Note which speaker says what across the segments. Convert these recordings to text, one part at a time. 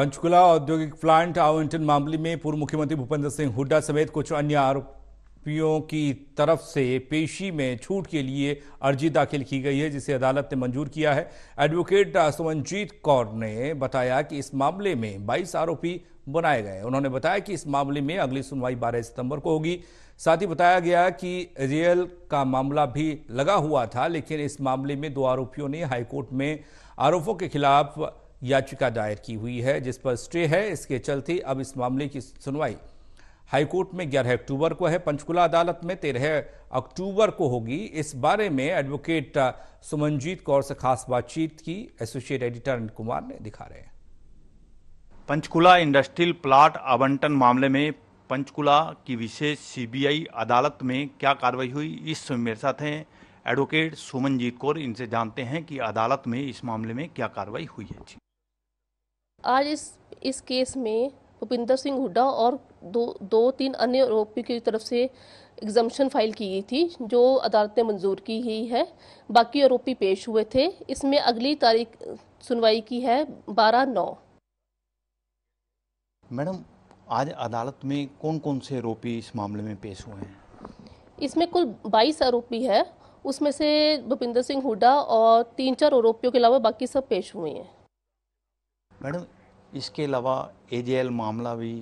Speaker 1: पंचकुला औद्योगिक प्लांट आवंटन मामले में पूर्व मुख्यमंत्री भूपेंद्र सिंह हुड्डा समेत कुछ अन्य आरोपियों की तरफ से पेशी में छूट के लिए अर्जी दाखिल की गई है जिसे अदालत ने मंजूर किया है एडवोकेट सुमनजीत कौर ने बताया कि इस मामले में 22 आरोपी बनाए गए उन्होंने बताया कि इस मामले में अगली सुनवाई 12 सितंबर को होगी साथ ही बताया गया कि रियल का मामला भी लगा हुआ था लेकिन इस मामले में दो आरोपियों ने हाईकोर्ट में आरोपों के खिलाफ याचिका दायर की हुई है जिस पर स्टे है इसके चलते अब इस मामले की सुनवाई हाईकोर्ट में 11 अक्टूबर को है पंचकुला अदालत में 13 अक्टूबर को होगी इस बारे में एडवोकेट सुमनजीत कौर से खास बातचीत की एसोसिएट एडिटर अनिल कुमार ने दिखा रहे हैं
Speaker 2: पंचकुला इंडस्ट्रियल प्लाट आवंटन मामले में पंचकुला की विशेष सीबीआई अदालत में क्या कार्रवाई हुई इस मेरे साथ हैं एडवोकेट सुमनजीत कौर इनसे जानते हैं कि अदालत में इस मामले में क्या कार्रवाई हुई है
Speaker 3: आज इस इस केस में भूपिंदर सिंह हुड्डा और दो दो तीन अन्य आरोपियों की तरफ से एग्जामेशन फाइल की गई थी जो अदालत ने मंजूर की गई है बाकी आरोपी पेश हुए थे इसमें अगली तारीख सुनवाई की है बारह नौ
Speaker 2: मैडम आज अदालत में कौन कौन से आरोपी इस मामले में पेश हुए हैं
Speaker 3: इसमें कुल बाईस आरोपी है उसमें से भूपिंदर सिंह हुड्डा और तीन चार आरोपियों के अलावा बाकी सब पेश हुए हैं
Speaker 2: मैडम इसके अलावा ए मामला भी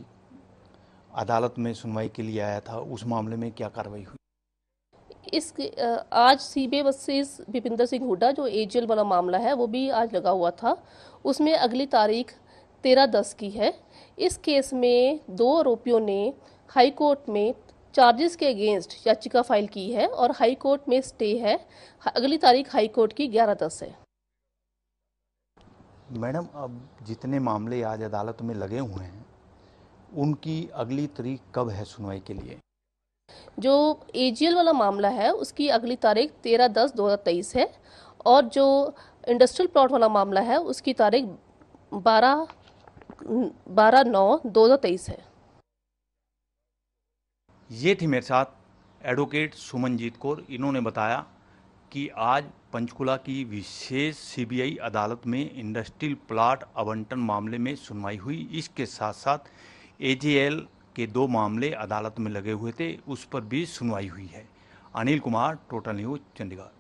Speaker 2: अदालत में सुनवाई के लिए आया था उस मामले में क्या कार्रवाई हुई
Speaker 3: इस आज C B versus Vipinder Singh Hooda जो ए वाला मामला है वो भी आज लगा हुआ था उसमें अगली तारीख तेरह दस की है इस केस में दो आरोपियों ने हाई कोर्ट में चार्जेस के अगेंस्ट याचिका फाइल की है और हाई कोर्ट में स्टे है अगली तारीख हाई कोर्ट की ग्यारह दस है
Speaker 2: मैडम अब जितने मामले आज अदालत में लगे हुए हैं उनकी अगली तारीख कब है सुनवाई के लिए
Speaker 3: जो एजीएल वाला मामला है उसकी अगली तारीख तेरह दस दो हज़ार तेईस है और जो इंडस्ट्रियल प्लॉट वाला मामला है उसकी तारीख बारह बारह नौ दो हज़ार तेईस है
Speaker 2: ये थी मेरे साथ एडवोकेट सुमनजीत कौर इन्होंने बताया कि आज पंचकुला की विशेष सीबीआई अदालत में इंडस्ट्रियल प्लाट आवंटन मामले में सुनवाई हुई इसके साथ साथ एजेएल के दो मामले अदालत में लगे हुए थे उस पर भी सुनवाई हुई है अनिल कुमार टोटल न्यूज चंडीगढ़